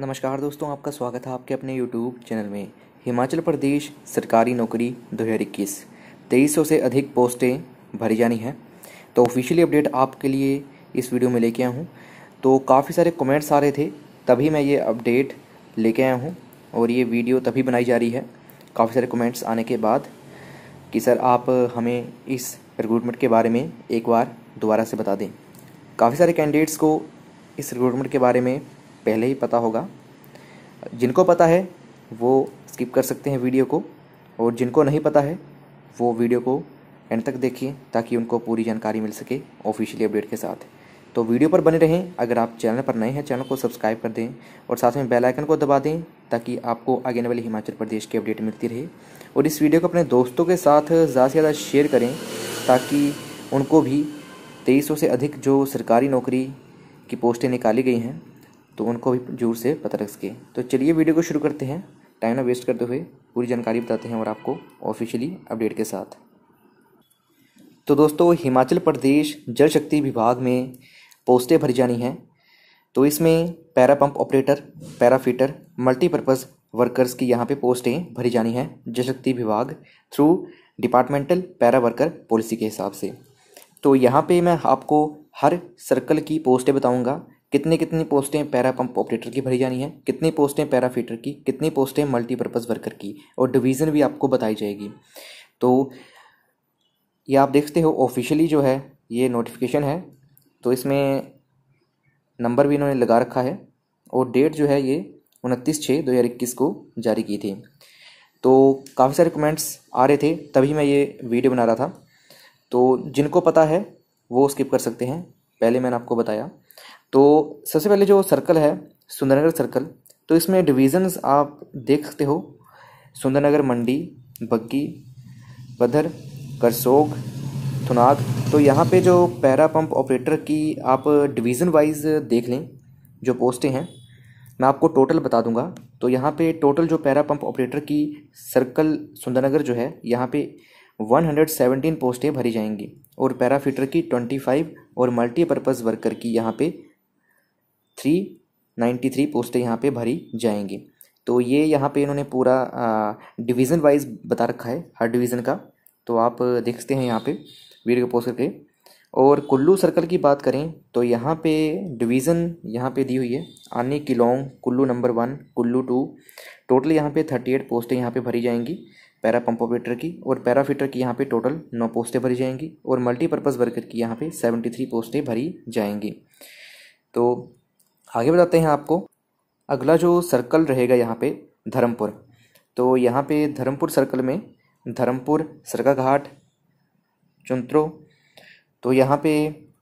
नमस्कार दोस्तों आपका स्वागत है आपके अपने यूट्यूब चैनल में हिमाचल प्रदेश सरकारी नौकरी दो हज़ार इक्कीस तेईस सौ से अधिक पोस्टें भरी जानी हैं तो ऑफिशियली अपडेट आपके लिए इस वीडियो में लेके आया हूँ तो काफ़ी सारे कमेंट्स आ रहे थे तभी मैं ये अपडेट लेके आया हूँ और ये वीडियो तभी बनाई जा रही है काफ़ी सारे कमेंट्स आने के बाद कि सर आप हमें इस रिक्रूटमेंट के बारे में एक बार दोबारा से बता दें काफ़ी सारे कैंडिडेट्स को इस रिक्रूटमेंट के बारे में पहले ही पता होगा जिनको पता है वो स्किप कर सकते हैं वीडियो को और जिनको नहीं पता है वो वीडियो को एंड तक देखिए ताकि उनको पूरी जानकारी मिल सके ऑफिशियली अपडेट के साथ तो वीडियो पर बने रहें अगर आप चैनल पर नए हैं चैनल को सब्सक्राइब कर दें और साथ में बेल आइकन को दबा दें ताकि आपको आगे आने वाली हिमाचल प्रदेश की अपडेट मिलती रहे और इस वीडियो को अपने दोस्तों के साथ ज़्यादा से ज़्यादा शेयर करें ताकि उनको भी तेईस से अधिक जो सरकारी नौकरी की पोस्टें निकाली गई हैं तो उनको भी जोर से पता लग सके तो चलिए वीडियो को शुरू करते हैं टाइम ना वेस्ट करते हुए पूरी जानकारी बताते हैं और आपको ऑफिशियली अपडेट के साथ तो दोस्तों हिमाचल प्रदेश जल शक्ति विभाग में पोस्टें भरी जानी हैं तो इसमें para pump operator para fitter multipurpose workers की यहाँ पे पोस्टें भरी जानी हैं Jal Shakti Vibhag through departmental para worker policy के हिसाब से तो यहाँ पे मैं आपको हर सर्कल की पोस्टें बताऊँगा कितनी कितनी पोस्टें पैरा पंप ऑपरेटर की भरी जानी है कितनी पोस्टें पैरा फीटर की कितनी पोस्टें मल्टीपर्पज़ वर्कर की और डिवीज़न भी आपको बताई जाएगी तो ये आप देखते हो ऑफिशियली जो है ये नोटिफिकेशन है तो इसमें नंबर भी इन्होंने लगा रखा है और डेट जो है ये उनतीस छः दो हज़ार इक्कीस को जारी की थी तो काफ़ी सारे कमेंट्स आ रहे थे तभी मैं ये वीडियो बना रहा था तो जिनको पता है वो स्किप कर सकते हैं पहले मैंने आपको बताया तो सबसे पहले जो सर्कल है सुंदरनगर सर्कल तो इसमें डिविज़न्स आप देख सकते हो सुंदरनगर मंडी बग्गी बधर करसोग थुनाग तो यहाँ पे जो पैरा पंप ऑपरेटर की आप डिवीज़न वाइज देख लें जो पोस्टें हैं मैं आपको टोटल बता दूंगा तो यहाँ पे टोटल जो पैरा पंप ऑपरेटर की सर्कल सुंदरनगर जो है यहाँ पे 117 पोस्टें भरी जाएंगी और पैरा फिटर की 25 और मल्टीपर्पज़ वर्कर की यहाँ पे थ्री नाइन्टी थ्री पोस्टें यहाँ पे भरी जाएंगी तो ये यहाँ पे इन्होंने पूरा डिवीज़न वाइज बता रखा है हर डिवीज़न का तो आप देखते हैं यहाँ पे वीडियो पोस्ट करके और कुल्लू सर्कल की बात करें तो यहाँ पे डिवीज़न यहाँ पे दी हुई है Ani Keylong Kullu number one Kullu two total यहाँ पे थर्टी एट पोस्टें यहाँ पे भरी जाएंगी पैरा पंपोवेटर की और फिटर की यहाँ पे टोटल नौ पोस्टें भरी जाएंगी और मल्टीपर्पज़ वर्कर की यहाँ पे सेवेंटी थ्री पोस्टें भरी जाएंगी तो आगे बताते हैं आपको अगला जो सर्कल रहेगा यहाँ पे धर्मपुर तो यहाँ पे धर्मपुर सर्कल में धर्मपुर सरका घाट चुंत्रो तो यहाँ पे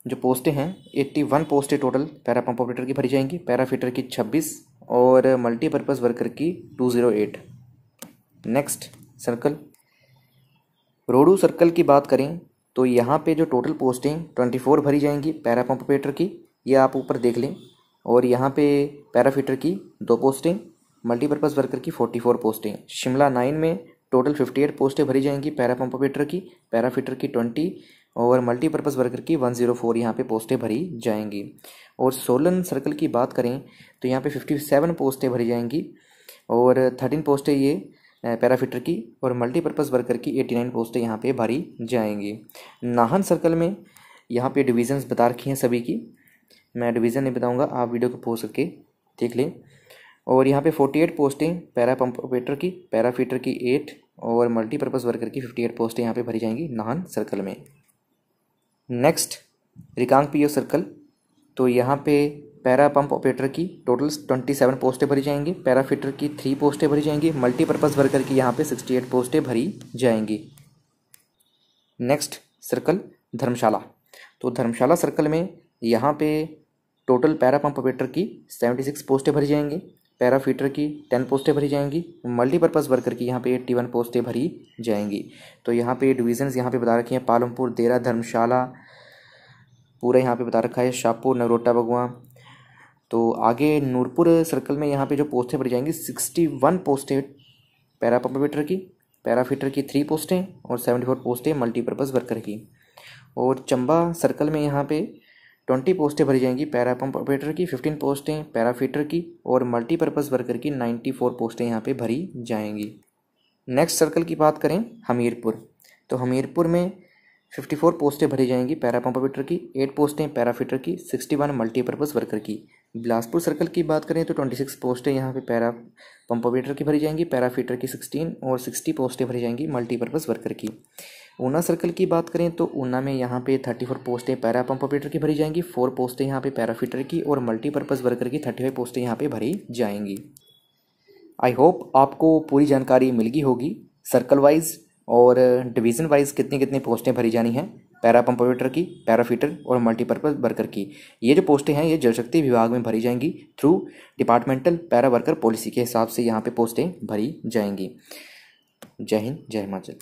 जो पोस्टें हैं 81 पोस्टें टोटल पैरा पंप ऑपरेटर की भरी जाएंगी फिटर की 26 और मल्टीपर्पज़ वर्कर की 208 नेक्स्ट सर्कल रोडू सर्कल की बात करें तो यहाँ पे जो टोटल पोस्टें 24 भरी जाएंगी पैरा पंप ऑपरेटर की ये आप ऊपर देख लें और यहाँ पे पैराफिटर की दो पोस्टिंग मल्टीपर्पज़ वर्कर की forty four posting Shimla nine में टोटल फिफ्टी एट पोस्टें भरी जाएंगी पैरा पंप की पैराफिटर की ट्वेंटी और मल्टीपर्पज़ वर्कर की वन जीरो फोर यहाँ पर पोस्टें भरी जाएंगी और सोलन सर्कल की बात करें तो यहाँ पर फिफ्टी सेवन पोस्टें भरी जाएंगी और थर्टीन पोस्टें ये पैराफिटर की और मल्टीपर्पज़ वर्कर की एटी नाइन पोस्टें यहाँ पर भरी जाएंगी नाहन सर्कल में यहाँ पे डिवीज़न्स बता रखी हैं सभी की मैं डिवीज़न नहीं बताऊँगा आप वीडियो को पोस्ट करके देख लें और यहाँ पे 48 पोस्टें पैरा पंप ऑपरेटर की पैरा फीटर की एट और मल्टीपर्पज़ वर्कर की 58 पोस्टें यहाँ पर भरी जाएंगी नाहन सर्कल में नेक्स्ट रिकांग पी सर्कल तो यहाँ पे पैरा पंप ऑपरेटर की टोटल 27 पोस्टें भरी जाएंगी पैरा फीटर की थ्री पोस्टें भरी जाएंगी मल्टीपर्पज़ वर्कर की यहाँ पे एट पोस्टें भरी जाएंगी नेक्स्ट सर्कल धर्मशाला तो धर्मशाला सर्कल में यहाँ पे टोटल पैरा पंप ऑपरेटर की सेवेंटी सिक्स पोस्टें भरी जाएंगी पैरा फीटर की टेन पोस्टें भरी जाएंगी मल्टीपर्पज़ वर्कर की यहाँ पे एट्टी वन पोस्टें भरी जाएंगी तो यहाँ पे डिवीज़न्स यहाँ पे बता रखी हैं पालमपुर देरा धर्मशाला पूरा यहाँ पे बता रखा है शाहपुर नगरोटा बगुआ तो आगे नूरपुर सर्कल में यहाँ पे जो पोस्टें भरी जाएंगी सिक्सटी वन पोस्टें पैरा पंप ऑपरेटर की पैरा फीटर की थ्री पोस्टें और सेवेंटी फोर पोस्टें मल्टीपर्पज़ वर्कर की और चंबा सर्कल में यहाँ पर ट्वेंटी पोस्टें भरी जाएंगी पैरा पंप ऑपरेटर की फिफ्टीन पोस्टें पैराफीटर की और मल्टीपर्पज़ वर्कर की नाइन्टी फोर पोस्टें यहाँ पर भरी जाएंगी नेक्स्ट सर्कल की बात करें हमीरपुर तो हमीरपुर में फिफ्टी फोर पोस्टें भरी जाएंगी पैरा पंप ऑपरेटर की एट पोस्टें पैराफिटर की सिक्सटी वन मल्टीपर्पज़ वर्कर की बिलासपुर सर्कल की बात करें तो ट्वेंटी सिक्स पोस्टें यहाँ पे पैरा पंप ऑपरेटर की भरी जाएंगी पैराफिटर की सिक्सटीन और सिक्सटी पोस्टें भरी जाएंगी मल्टीपर्पज़ वर्कर की ऊना सर्कल की बात करें तो ऊना में यहाँ पे थर्टी फोर पोस्टें पैरा पंप ऑपरेटर की भरी जाएंगी फोर पोस्टें यहाँ पे पैराफिटर की और मल्टीपर्पज़ वर्कर की थर्टी फाइव पोस्टें यहाँ पे भरी जाएंगी आई होप आपको पूरी जानकारी मिल गई होगी सर्कल वाइज और डिवीज़न वाइज कितनी कितनी पोस्टें भरी जानी हैं पैरा पंपोवेटर की पैराफीटर और मल्टीपर्पज़ वर्कर की ये जो पोस्टें हैं ये जल शक्ति विभाग में भरी जाएंगी through departmental para worker policy के हिसाब से यहाँ पे पोस्टें भरी जाएंगी जय हिंद जय हिमाचल